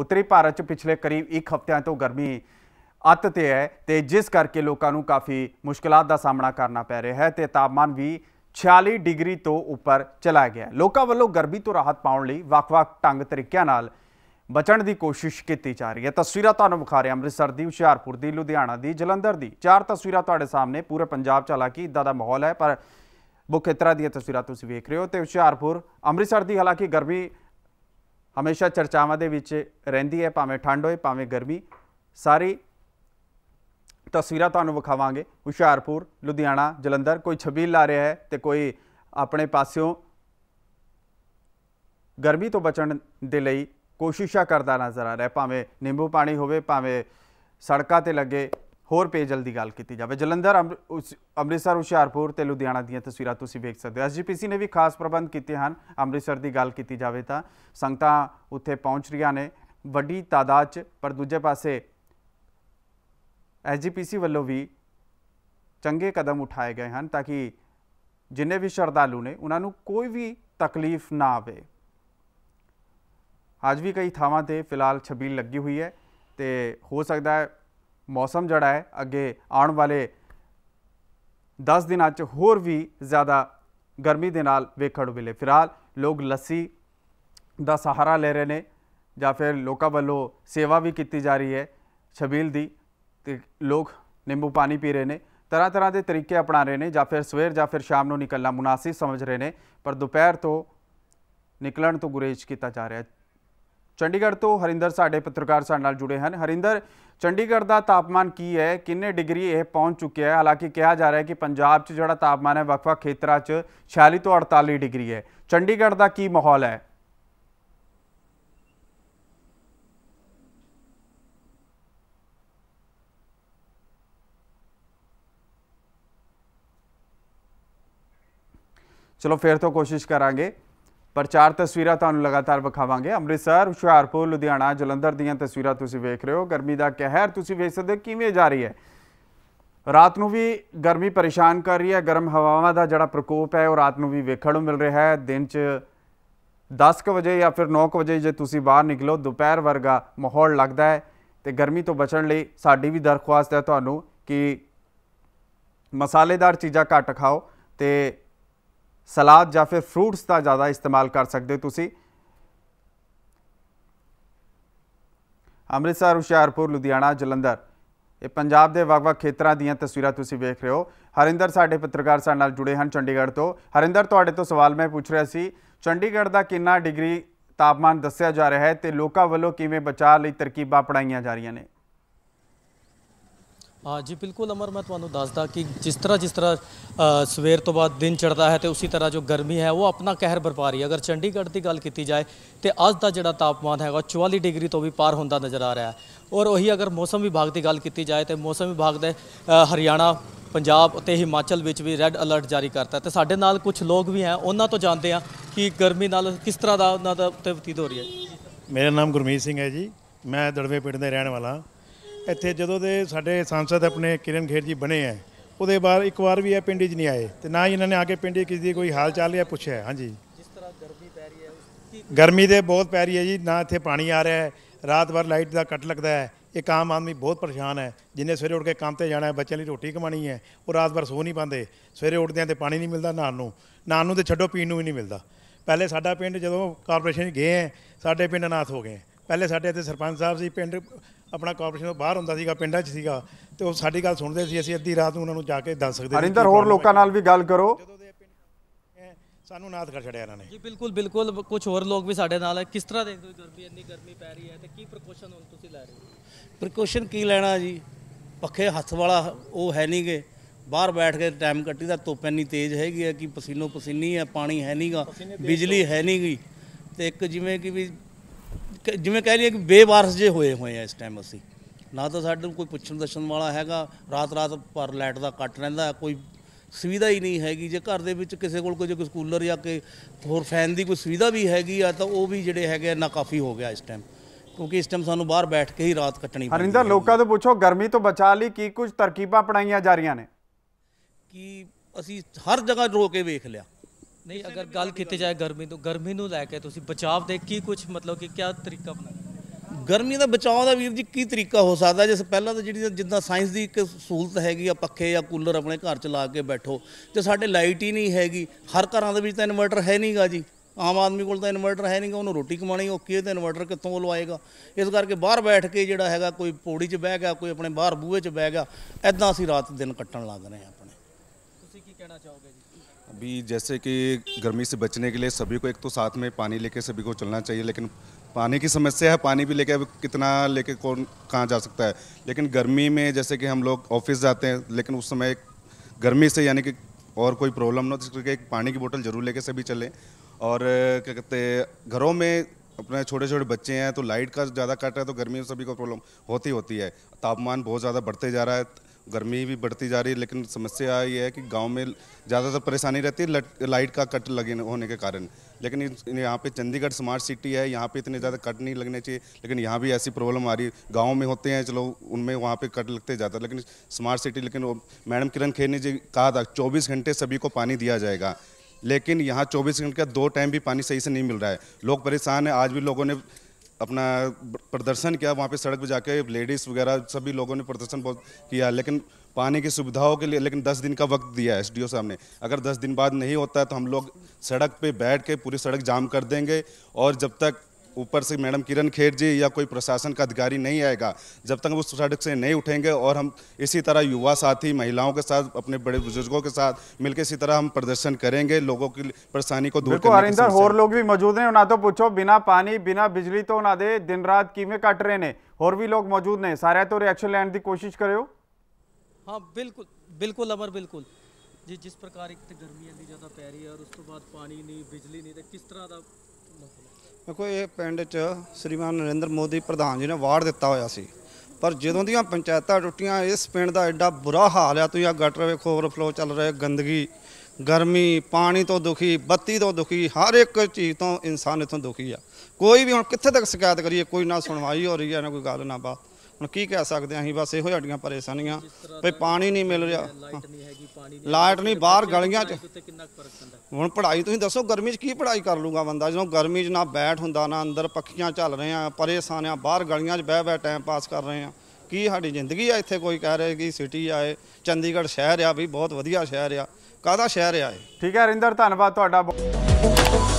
ਉੱਤਰੀ ਭਾਰਤ 'ਚ ਪਿਛਲੇ ਕਰੀਬ 1 ਹਫ਼ਤਿਆਂ ਤੋਂ ਗਰਮੀ ਅੱਤ ਤੇ ਹੈ ਤੇ ਜਿਸ ਕਰਕੇ ਲੋਕਾਂ ਨੂੰ ਕਾਫੀ ਮੁਸ਼ਕਲਾਂ ਦਾ ਸਾਹਮਣਾ ਕਰਨਾ ਪੈ ਰਿਹਾ ਹੈ ਤੇ ਤਾਪਮਾਨ ਵੀ 46 ਡਿਗਰੀ ਤੋਂ ਉੱਪਰ ਚਲਾ ਗਿਆ ਲੋਕਾਂ ਵੱਲੋਂ ਗਰਮੀ ਤੋਂ ਰਾਹਤ ਪਾਉਣ ਲਈ ਵੱਖ-ਵੱਖ ਢੰਗ ਤਰੀਕਿਆਂ ਨਾਲ ਬਚਣ ਦੀ ਕੋਸ਼ਿਸ਼ ਕੀਤੀ ਜਾ ਰਹੀ ਹੈ ਤਸਵੀਰਾਂ ਤੁਹਾਨੂੰ ਵਿਖਾ ਰਹੇ ਅੰਮ੍ਰਿਤਸਰ ਦੀ ਹੁਸ਼ਿਆਰਪੁਰ ਦੀ ਲੁਧਿਆਣਾ ਦੀ ਜਲੰਧਰ ਦੀ ਚਾਰ ਤਸਵੀਰਾਂ ਤੁਹਾਡੇ ਸਾਹਮਣੇ ਪੂਰੇ ਪੰਜਾਬ ਚ ਹਾਲਾਂਕਿ ਇਦਾਂ ਦਾ ਮਾਹੌਲ ਹੈ ਪਰ ਬੁਖੇਤਰਾ ਦੀਆਂ ਤਸਵੀਰਾਂ ਤੁਸੀਂ ਵੇਖ ਰਹੇ ਹੋ ਤੇ ਹੁਸ਼ਿਆਰਪੁਰ ਅੰਮ੍ਰਿਤਸਰ ਦੀ ਹਾਲਾਂਕਿ ਗਰਮੀ ਹਮੇਸ਼ਾ ਚਰਚਾਵਾਂ ਦੇ ਵਿੱਚ ਰਹਿੰਦੀ ਹੈ ਭਾਵੇਂ ਠੰਡ ਹੋਏ ਭਾਵੇਂ ਗਰਮੀ ਸਾਰੀ ਤਸਵੀਰਾਂ ਤੁਹਾਨੂੰ ਵਿਖਾਵਾਂਗੇ ਹੁਸ਼ਿਆਰਪੁਰ ਲੁਧਿਆਣਾ ਜਲੰਧਰ ਕੋਈ ਛਬੀਲ ਲਾ ਰਿਹਾ ਹੈ ਤੇ ਕੋਈ ਆਪਣੇ ਪਾਸਿਓਂ ਗਰਮੀ ਤੋਂ ਬਚਣ ਦੇ ਲਈ ਕੋਸ਼ਿਸ਼ਾਂ ਕਰਦਾ ਨਜ਼ਰ ਆ ਰਿਹਾ ਭਾਵੇਂ ਨਿੰਬੂ ਪਾਣੀ ਹੋਵੇ ਭਾਵੇਂ ਸੜਕਾਂ ਤੇ ਲੱਗੇ ਹੋਰ ਪੇਜਲ ਦੀ ਗੱਲ ਕੀਤੀ ਜਾਵੇ ਜਲੰਧਰ ਅੰਮ੍ਰਿਤਸਰ ਹੁਸ਼ਿਆਰਪੁਰ ਤੇ ਲੁਧਿਆਣਾ ਦੀਆਂ ਤਸਵੀਰਾਂ ਤੁਸੀਂ ਵੇਖ ਸਕਦੇ ਹੋ ਐਸਜੀਪੀਸੀ ਨੇ ਵੀ ਖਾਸ ਪ੍ਰਬੰਧ ਕੀਤੇ ਹਨ ਅੰਮ੍ਰਿਤਸਰ ਦੀ ਗੱਲ ਕੀਤੀ ਜਾਵੇ ਤਾਂ ਸੰਗਤਾਂ ਉੱਥੇ ਪਹੁੰਚ ਰਹੀਆਂ ਨੇ ਵੱਡੀ ਤਾਦਾਦ 'ਚ ਪਰ ਦੂਜੇ ਪਾਸੇ ਐਸਜੀਪੀਸੀ ਵੱਲੋਂ ਵੀ ਚੰਗੇ ਕਦਮ ਉਠਾਏ ਗਏ ਹਨ ਤਾਂ ਕਿ ਜਿੰਨੇ ਵੀ ਸ਼ਰਧਾਲੂ ਨੇ ਉਹਨਾਂ ਨੂੰ ਕੋਈ ਵੀ ਤਕਲੀਫ ਨਾ ਆਵੇ ਅੱਜ ਵੀ ਕਈ ਥਾਵਾਂ ਤੇ ਫਿਲਹਾਲ ਛਬੀਲ ਲੱਗੀ ਹੋਈ ਹੈ ਤੇ ਹੋ ਸਕਦਾ ਹੈ ਮੌਸਮ ਜਿਹੜਾ ਹੈ ਅੱਗੇ ਆਉਣ ਵਾਲੇ 10 ਦਿਨਾਂ 'ਚ ਹੋਰ ਵੀ ਜ਼ਿਆਦਾ ਗਰਮੀ ਦੇ ਨਾਲ ਵੇਖੜ ਨੂੰ ਮਿਲੇ ਲੋਕ ਲੱਸੀ ਦਾ ਸਹਾਰਾ ਲੈ ਰਹੇ ਨੇ ਜਾਂ ਫਿਰ ਲੋਕਾਂ ਵੱਲੋਂ ਸੇਵਾ ਵੀ ਕੀਤੀ ਜਾ ਰਹੀ ਹੈ ਛਬੀਲ ਦੀ ਤੇ ਲੋਕ ਨਿੰਬੂ ਪਾਣੀ ਪੀ ਰਹੇ ਨੇ ਤਰ੍ਹਾਂ ਤਰ੍ਹਾਂ ਦੇ ਤਰੀਕੇ ਅਪਣਾ ਰਹੇ ਨੇ ਜਾਂ ਫਿਰ ਸਵੇਰ ਜਾਂ ਫਿਰ ਸ਼ਾਮ ਨੂੰ ਨਿਕਲਣਾ ਮੁਨਾਸਿਬ ਸਮਝ ਰਹੇ ਨੇ ਪਰ ਦੁਪਹਿਰ ਤੋਂ ਨਿਕਲਣ ਤੋਂ ਗੁਰੇਜ ਕੀਤਾ ਜਾ ਰਿਹਾ ਹੈ चंडीगढ़ तो हरिंदर साढ़े पत्रकार सा जुड़े हैं हरिंदर चंडीगढ़ का तापमान की है किन्ने डिग्री यह पहुँच चुके हैं हालांकि कहा जा रहा है कि पंजाब जोड़ा तापमान है वक् वक् खेतर च छियाली तो अड़ताली डिग्री है चंडीगढ़ का की माहौल है चलो फिर तो कोशिश करा ਪਰ ਚਾਰ ਤਸਵੀਰਾਂ ਤੁਹਾਨੂੰ ਲਗਾਤਾਰ ਵਿਖਾਵਾਂਗੇ ਅੰਮ੍ਰਿਤਸਰ ਹੁਸ਼ਿਆਰਪੁਰ ਲੁਧਿਆਣਾ ਜਲੰਧਰ ਦੀਆਂ ਤਸਵੀਰਾਂ ਤੁਸੀਂ ਵੇਖ ਰਹੇ ਹੋ ਗਰਮੀ ਦਾ ਕਹਿਰ ਤੁਸੀਂ ਵੇਖ ਸਕਦੇ ਹੋ ਕਿਵੇਂ ਜਾ ਰਹੀ ਹੈ ਰਾਤ ਨੂੰ ਵੀ ਗਰਮੀ ਪਰੇਸ਼ਾਨ ਕਰ ਰਹੀ ਹੈ ਗਰਮ ਹਵਾਵਾਂ ਦਾ ਜਿਹੜਾ ਪ੍ਰਕੋਪ ਹੈ ਉਹ ਰਾਤ ਨੂੰ ਵੀ ਵੇਖਣ ਨੂੰ ਮਿਲ ਰਿਹਾ ਹੈ ਦਿਨ 'ਚ 10:00 ਵਜੇ ਜਾਂ ਫਿਰ 9:00 ਵਜੇ ਜੇ ਤੁਸੀਂ ਬਾਹਰ ਨਿਕਲੋ ਦੁਪਹਿਰ ਵਰਗਾ ਮਾਹੌਲ ਲੱਗਦਾ ਹੈ ਤੇ ਗਰਮੀ ਤੋਂ ਬਚਣ ਲਈ ਸਾਡੀ ਵੀ ਦਰਖਾਸਤ ਹੈ ਤੁਹਾਨੂੰ ਕਿ ਮਸਾਲੇਦਾਰ ਚੀਜ਼ਾਂ ਘੱਟ ਖਾਓ ਤੇ ਸਲਾਦ ਜਾਂ ਫਿਰ ਫਰੂਟਸ ਦਾ ਜ਼ਿਆਦਾ ਇਸਤੇਮਾਲ ਕਰ ਸਕਦੇ ਤੁਸੀਂ ਅੰਮ੍ਰਿਤਸਰ ਹੁਸ਼ਿਆਰਪੁਰ ਲੁਧਿਆਣਾ ਜਲੰਧਰ ਇਹ ਪੰਜਾਬ ਦੇ ਵੱਖ-ਵੱਖ ਖੇਤਰਾਂ ਦੀਆਂ ਤਸਵੀਰਾਂ ਤੁਸੀਂ ਵੇਖ ਰਹੇ ਹੋ ਹਰਿੰਦਰ ਸਾਡੇ ਪੱਤਰਕਾਰ ਸਾਡੇ ਨਾਲ ਜੁੜੇ ਹਨ ਚੰਡੀਗੜ੍ਹ ਤੋਂ ਹਰਿੰਦਰ ਤੁਹਾਡੇ ਤੋਂ ਸਵਾਲ ਮੈਂ ਪੁੱਛ ਰਿਹਾ ਸੀ ਚੰਡੀਗੜ੍ਹ ਦਾ ਕਿੰਨਾ ਡਿਗਰੀ ਤਾਪਮਾਨ ਦੱਸਿਆ ਜਾ ਰਿਹਾ ਹੈ ਤੇ ਲੋਕਾਂ ਵੱਲੋਂ ਕਿਵੇਂ ਬਚਾਅ ਲਈ ਤਰਕੀਬਾਂ ਪੜਾਈਆਂ ਜਾ ਰਹੀਆਂ ਨੇ ਜੀ ਬਿਲਕੁਲ ਅਮਰ ਮੈਂ ਤੁਹਾਨੂੰ ਦੱਸਦਾ ਕਿ ਜਿਸ ਤਰ੍ਹਾਂ ਜਿਸ ਤਰ੍ਹਾਂ ਸਵੇਰ ਤੋਂ ਬਾਅਦ ਦਿਨ ਚੜਦਾ ਹੈ ਤੇ ਉਸੇ ਤਰ੍ਹਾਂ ਜੋ ਗਰਮੀ ਹੈ ਉਹ ਆਪਣਾ ਕਹਿਰ ਬਰਪਾ ਰਹੀ ਹੈ ਅਗਰ ਚੰਡੀਗੜ੍ਹ ਦੀ ਗੱਲ ਕੀਤੀ ਜਾਏ ਤੇ ਅੱਜ ਦਾ ਜਿਹੜਾ ਤਾਪਮਾਨ ਹੈਗਾ 44 ਡਿਗਰੀ ਤੋਂ ਵੀ ਪਾਰ ਹੁੰਦਾ ਨਜ਼ਰ ਆ ਰਿਹਾ ਹੈ ਔਰ ਉਹੀ ਅਗਰ ਮੌਸਮ ਵਿਭਾਗ ਦੀ ਗੱਲ ਕੀਤੀ ਜਾਏ ਤੇ ਮੌਸਮ ਵਿਭਾਗ ਦੇ ਹਰਿਆਣਾ ਪੰਜਾਬ ਅਤੇ ਹਿਮਾਚਲ ਵਿੱਚ ਵੀ ਰੈੱਡ ਅਲਰਟ ਜਾਰੀ ਕਰਤਾ ਤੇ ਸਾਡੇ ਨਾਲ ਕੁਝ ਲੋਕ ਵੀ ਹੈ ਉਹਨਾਂ ਤੋਂ ਜਾਣਦੇ ਆ ਕਿ ਗਰਮੀ ਨਾਲ ਕਿਸ ਤਰ੍ਹਾਂ ਦਾ ਉਹਨਾਂ ਦਾ ਤੇ ਬਤੀਤ ਹੋ ਰਹੀ ਹੈ ਮੇਰਾ ਨਾਮ ਗੁਰਮੀਤ ਸਿੰਘ ਹੈ ਜੀ ਮੈਂ ਦੜਵੇ ਪਿੰਡ ਦੇ ਰਹਿਣ ਵਾਲਾ ਹਾਂ ਇੱਥੇ ਜਦੋਂ ਦੇ ਸਾਡੇ ਸੰਸਦ ਆਪਣੇ ਕਿਰਨ ਖੇਰ ਜੀ ਬਣੇ ਆ ਉਹਦੇ ਬਾਅਦ ਇੱਕ ਵਾਰ ਵੀ ਇਹ ਪਿੰਡ 'ਚ ਨਹੀਂ ਆਏ ਤੇ ਨਾ ਹੀ ਇਹਨਾਂ ਨੇ ਆ ਕੇ ਪਿੰਡ 'ਚ ਕਿਸੇ ਦੀ ਕੋਈ ਹਾਲ ਚਾਲ ਜਾਂ ਪੁੱਛਿਆ ਹਾਂਜੀ ਜਿਸ ਤਰ੍ਹਾਂ ਗਰਮੀ ਪੈ ਰਹੀ ਹੈ ਗਰਮੀ ਦੇ ਬਹੁਤ ਪੈ ਰਹੀ ਹੈ ਜੀ ਨਾ ਇੱਥੇ ਪਾਣੀ ਆ ਰਿਹਾ ਹੈ ਰਾਤ ਵਾਰ ਲਾਈਟ ਦਾ ਕੱਟ ਲੱਗਦਾ ਹੈ ਇੱਕ ਆਮ ਆਦਮੀ ਬਹੁਤ ਪਰੇਸ਼ਾਨ ਹੈ ਜਿੰਨੇ ਸਵੇਰੇ ਉੱਠ ਕੇ ਕੰਮ ਤੇ ਜਾਣਾ ਹੈ ਬੱਚਿਆਂ ਲਈ ਰੋਟੀ ਕਮਾਣੀ ਹੈ ਉਹ ਰਾਤ ਵਾਰ ਸੋ ਨਹੀਂ ਪਾਉਂਦੇ ਸਵੇਰੇ ਉੱਠਦਿਆਂ ਤੇ ਪਾਣੀ ਨਹੀਂ ਮਿਲਦਾ ਨਾਨ ਨੂੰ ਨਾਨ ਨੂੰ ਤੇ ਛੱਡੋ ਪੀਣ ਨੂੰ ਵੀ ਨਹੀਂ ਮਿਲਦਾ ਪਹਿਲੇ ਸਾਡਾ ਪਿੰਡ ਜਦੋਂ ਕਾਰਪੋਰੇਸ਼ਨ ਗਏ ਹੈ ਸਾਡੇ ਪਿੰਡ ਨਾਥ ਹੋ ਗਏ ਪਹਿਲੇ ਸਾਡੇ ਇੱਥੇ ਸਰਪੰਚ ਸਾਹਿਬ ਸੀ ਪਿੰਡ ਆਪਣਾ ਕਾਰਪੋਰੇਸ਼ਨ ਤੋਂ ਬਾਹਰ ਹੁੰਦਾ ਸੀਗਾ ਪਿੰਡਾਂ 'ਚ ਸੀਗਾ ਤੇ ਉਹ ਸਾਡੀ ਗੱਲ ਸੁਣਦੇ ਸੀ ਅਸੀਂ ਅੱਧੀ ਰਾਤ ਨੂੰ ਉਹਨਾਂ ਨੂੰ ਜਾ ਕੇ ਦੱਸ ਸਕਦੇ ਹਰਿੰਦਰ ਹੋਰ ਲੋਕਾਂ ਨਾਲ ਵੀ ਗੱਲ ਕਰੋ ਸਾਨੂੰ ਨਾਥ ਕਰ ਛੜਿਆ ਇਹਨਾਂ ਨੇ ਜੀ ਬਿਲਕੁਲ ਬਿਲਕੁਲ ਕੁਝ ਹੋਰ ਲੋਕ ਵੀ ਸਾਡੇ ਨਾਲ ਹੈ ਕਿਸ ਤਰ੍ਹਾਂ ਦੇਖਦੇ ਹੋ ਗਰਮੀ ਇੰਨੀ ਗਰਮੀ ਪੈ ਰਹੀ ਹੈ ਤੇ ਕੀ ਪ੍ਰੀਕਾਸ਼ਨ ਹੁਣ ਤੁਸੀਂ ਲੈ ਰਹੇ ਹੋ ਪ੍ਰੀਕਾਸ਼ਨ ਕੀ ਲੈਣਾ ਜੀ ਪੱਖੇ ਹੱਥ ਵਾਲਾ ਉਹ ਹੈ ਨਹੀਂਗੇ ਬਾਹਰ ਬੈਠ ਕੇ ਟਾਈਮ ਕੱਟੀ ਦਾ ਧੁੱਪ ਇੰਨੀ ਤੇਜ਼ ਹੈਗੀ ਹੈ ਕਿ ਪਸੀਨੋ ਪਸੀਨੀ ਹੈ ਪਾਣੀ ਹੈ ਨਹੀਂਗਾ ਬਿਜਲੀ ਹੈ ਨਹੀਂਗੀ ਤੇ ਇੱਕ ਜਿਵੇਂ ਕਿ ਵੀ ਜਿਵੇਂ ਕਹਿ ਲਈਏ ਕਿ ਬੇਵਾਰਸ ਜੇ ਹੋਏ ਹੋਏ ਆ ਇਸ ਟਾਈਮ ਅਸੀਂ ਨਾ ਤਾਂ ਸਾਡੇ ਨੂੰ ਕੋਈ ਪੁੱਛਣ ਦੱਸਣ ਵਾਲਾ ਹੈਗਾ ਰਾਤ ਰਾਤ ਪਰ ਲਾਈਟ ਦਾ ਕੱਟ ਰਹਿੰਦਾ ਕੋਈ ਸੁਵਿਧਾ ਹੀ ਨਹੀਂ ਹੈਗੀ ਜੇ ਘਰ ਦੇ ਵਿੱਚ ਕਿਸੇ ਕੋਲ ਕੋਈ ਜੇ ਕੋਈ ਸਕੂਲਰ ਜਾਂ ਕਿ ਹੋਰ ਫੈਨ ਦੀ ਕੋਈ ਸੁਵਿਧਾ ਵੀ ਹੈਗੀ ਆ ਤਾਂ ਉਹ ਵੀ ਜਿਹੜੇ ਹੈਗੇ ਨਾ ਕਾਫੀ ਹੋ ਗਿਆ ਇਸ ਟਾਈਮ ਕਿਉਂਕਿ ਇਸ ਟਾਈਮ ਸਾਨੂੰ ਬਾਹਰ ਬੈਠ ਕੇ ਹੀ ਰਾਤ ਕੱਟਣੀ ਪੈਂਦੀ ਹੈ ਲੋਕਾਂ ਤੋਂ ਪੁੱਛੋ ਗਰਮੀ ਤੋਂ ਬਚਾ ਲਈ ਕੀ ਕੁਝ ਤਰਕੀਬਾਂ ਅਪਣਾਈਆਂ ਜਾ ਰਹੀਆਂ ਨੇ ਕਿ ਅਸੀਂ ਹਰ ਜਗ੍ਹਾ ਰੋ ਕੇ ਵੇਖ ਲਿਆ ਨਹੀਂ ਅਗਰ ਗੱਲ ਕੀਤੀ ਜਾਏ ਗਰਮੀ ਤੋਂ ਗਰਮੀ ਨੂੰ ਲੈ ਕੇ ਤੁਸੀਂ ਬਚਾਅ ਦੇ ਕੀ ਕੁਝ ਮਤਲਬ ਕਿ ਕੀ ਤਰੀਕਾ ਬਣਾਇਆ ਗਰਮੀ ਦਾ ਬਚਾਅ ਦਾ ਵੀਰ ਜੀ ਕੀ ਤਰੀਕਾ ਹੋ ਸਕਦਾ ਜਿਸ ਪਹਿਲਾਂ ਤਾਂ ਜਿਹੜੀ ਜਿੱਦਾਂ ਸਾਇੰਸ ਦੀ ਇੱਕ ਸਹੂਲਤ ਹੈਗੀ ਆ ਪੱਖੇ ਜਾਂ ਕੂਲਰ ਆਪਣੇ ਘਰ ਚ ਲਾ ਕੇ ਬੈਠੋ ਤੇ ਸਾਡੇ ਲਾਈਟ ਹੀ ਨਹੀਂ ਹੈਗੀ ਹਰ ਘਰਾਂ ਦੇ ਵਿੱਚ ਤਾਂ ਇਨਵਰਟਰ ਹੈ ਨਹੀਂਗਾ ਜੀ ਆਮ ਆਦਮੀ ਕੋਲ ਤਾਂ ਇਨਵਰਟਰ ਹੈ ਨਹੀਂਗਾ ਉਹਨੂੰ ਰੋਟੀ ਕਮਾਣੀ ਔਖੀ ਹੈ ਤਾਂ ਇਨਵਰਟਰ ਕਿੱਥੋਂ ਲਵਾਏਗਾ ਇਸ ਕਰਕੇ ਬਾਹਰ ਬੈਠ ਕੇ ਜਿਹੜਾ ਹੈਗਾ ਕੋਈ ਪੌੜੀ 'ਚ ਬਹਿ ਗਿਆ ਕੋਈ ਆਪਣੇ ਬਾਹਰ ਬੂਹੇ 'ਚ ਬਹਿ ਗਿਆ ਐਦਾਂ ਅਸੀਂ ਰਾਤ ਦਿਨ ਕੱਟਣ ਲੱਗ ਰਹੇ ਆ ਆਪਣੇ ਤੁਸੀਂ ਕੀ ਕਹਿਣਾ ਚਾਹੋਗੇ ਜੀ अभी जैसे कि गर्मी से बचने के लिए सभी को एक तो साथ में पानी लेके सभी को चलना चाहिए लेकिन पानी की समस्या है पानी भी लेके अब कितना लेके कौन कहाँ जा सकता है लेकिन गर्मी में जैसे कि हम लोग ऑफिस जाते हैं लेकिन उस समय गर्मी से यानी कि और कोई प्रॉब्लम ना हो जिस करके एक पानी की बोतल ज़रूर लेके सभी चलें और क्या कहते हैं घरों में अपने छोटे छोटे बच्चे हैं तो लाइट का ज़्यादा कट है तो गर्मी में सभी को प्रॉब्लम होती होती है तापमान बहुत ज़्यादा बढ़ते जा रहा है गर्मी भी बढ़ती जा रही है लेकिन समस्या ये है कि गांव में ज़्यादातर परेशानी रहती है लाइट का कट लगे होने के कारण लेकिन यहाँ पे चंडीगढ़ स्मार्ट सिटी है यहाँ पे इतने ज़्यादा कट नहीं लगने चाहिए लेकिन यहाँ भी ऐसी प्रॉब्लम आ रही है गाँव में होते हैं चलो उनमें वहाँ पे कट लगते ज़्यादा लेकिन स्मार्ट सिटी लेकिन मैडम किरण खेर ने जी कहा था चौबीस घंटे सभी को पानी दिया जाएगा लेकिन यहाँ चौबीस घंटे का दो टाइम भी पानी सही से नहीं मिल रहा है लोग परेशान हैं आज भी लोगों ने अपना प्रदर्शन किया वहाँ पे सड़क पे जाके लेडीज़ वगैरह सभी लोगों ने प्रदर्शन बहुत किया लेकिन पानी की सुविधाओं के लिए लेकिन 10 दिन का वक्त दिया है एसडीओ साहब ने अगर 10 दिन बाद नहीं होता है तो हम लोग सड़क पे बैठ के पूरी सड़क जाम कर देंगे और जब तक ऊपर से मैडम किरण खेर जी या कोई प्रशासन का अधिकारी नहीं आएगा जब तक वो सड़क से नहीं उठेंगे और हम इसी तरह युवा साथी महिलाओं के साथ अपने बड़े बुजुर्गों के साथ मिलकर इसी तरह हम प्रदर्शन करेंगे लोगों की परेशानी को दूर हरिंदर और लोग भी मौजूद हैं ना तो पूछो बिना पानी बिना बिजली तो ना दे दिन रात किमें कट रहे ने और भी लोग मौजूद ने सारे तो रिएक्शन लेने की कोशिश करो हाँ बिल्कुल बिल्कुल अमर बिल्कुल जी जिस प्रकार एक ਤੇ ਗਰਮੀ ਇੰਨੀ ਜ਼ਿਆਦਾ ਪੈ ਰਹੀ ਹੈ ਔਰ ਉਸ ਤੋਂ ਬਾਅਦ ਪਾਣੀ ਨਹੀਂ ਬਿਜਲੀ ਨਹੀਂ ਤੇ ਕਿਸ ਤਰ੍ਹਾਂ ਦਾ ਦੇਖੋ ਇਹ ਪਿੰਡ 'ਚ ਸ੍ਰੀਮਾਨ ਨਰਿੰਦਰ ਮੋਦੀ ਪ੍ਰਧਾਨ ਜੀ ਨੇ ਵਾਰ ਦਿੱਤਾ ਹੋਇਆ ਸੀ ਪਰ ਜਦੋਂ ਦੀਆਂ ਪੰਚਾਇਤਾਂ ਟੁੱਟੀਆਂ ਇਸ ਪਿੰਡ ਦਾ ਐਡਾ ਬੁਰਾ ਹਾਲ ਆ ਤੁਸੀਂ ਆ ਗਟਰ ਵੇਖੋ ਓਵਰਫਲੋ ਚੱਲ ਰਿਹਾ ਗੰਦਗੀ ਗਰਮੀ ਪਾਣੀ ਤੋਂ ਦੁਖੀ ਬੱਤੀ ਤੋਂ ਦੁਖੀ ਹਰ ਇੱਕ ਚੀਜ਼ ਤੋਂ ਇਨਸਾਨ ਇਥੋਂ ਦੁਖੀ ਆ ਕੋਈ ਵੀ ਹੁਣ ਕਿੱਥੇ ਤੱਕ ਸ਼ਿਕਾਇਤ ਕਰੀਏ ਕੋਈ ਨਾ ਸੁਣਵਾਈ ਹੋ ਰਹੀ ਹੈ ਨਾ ਕੋਈ ਗੱਲ ਨਾ ਬਾਤ ਹੁਣ ਕੀ ਕਹਿ ਸਕਦੇ ਆਂ ਅਸੀਂ ਬਸ ਇਹੋ ਜਿਹੜੀਆਂ ਪਰੇਸ਼ਾਨੀਆਂ ਵੀ ਪਾਣੀ ਨਹੀਂ ਮਿਲ ਰਿਹਾ ਲਾਈਟ ਨਹੀਂ ਬਾਹਰ ਗਲੀਆਂ 'ਚ ਹੁਣ ਪੜ੍ਹਾਈ ਤੁਸੀਂ ਦੱਸੋ ਗਰਮੀ 'ਚ ਕੀ ਪੜ੍ਹਾਈ ਕਰ ਲੂਗਾ ਬੰਦਾ ਜਦੋਂ ਗਰਮੀ 'ਚ ਨਾ ਬੈਠ ਹੁੰਦਾ ਨਾ ਅੰਦਰ ਪੱਖੀਆਂ ਚੱਲ ਰਹੇ ਆ ਪਰੇਸ਼ਾਨ ਆ ਬਾਹਰ ਗਲੀਆਂ 'ਚ ਬਹਿ ਬਹਿ ਟਾਈਮ ਪਾਸ ਕਰ ਰਹੇ ਆ ਕੀ ਸਾਡੀ ਜ਼ਿੰਦਗੀ ਆ ਇੱਥੇ ਕੋਈ ਕਹਿ ਰਿਹਾ ਕਿ ਸਿਟੀ ਆਏ ਚੰਡੀਗੜ੍ਹ ਸ਼ਹਿਰ ਆ ਵੀ ਬਹੁਤ ਵਧੀਆ ਸ਼ਹਿਰ ਆ ਕਾਹਦਾ ਸ਼ਹਿਰ ਆ ਇਹ ਠੀਕ ਹੈ ਰਿੰਦਰ ਧੰਨਵਾਦ ਤੁਹਾਡਾ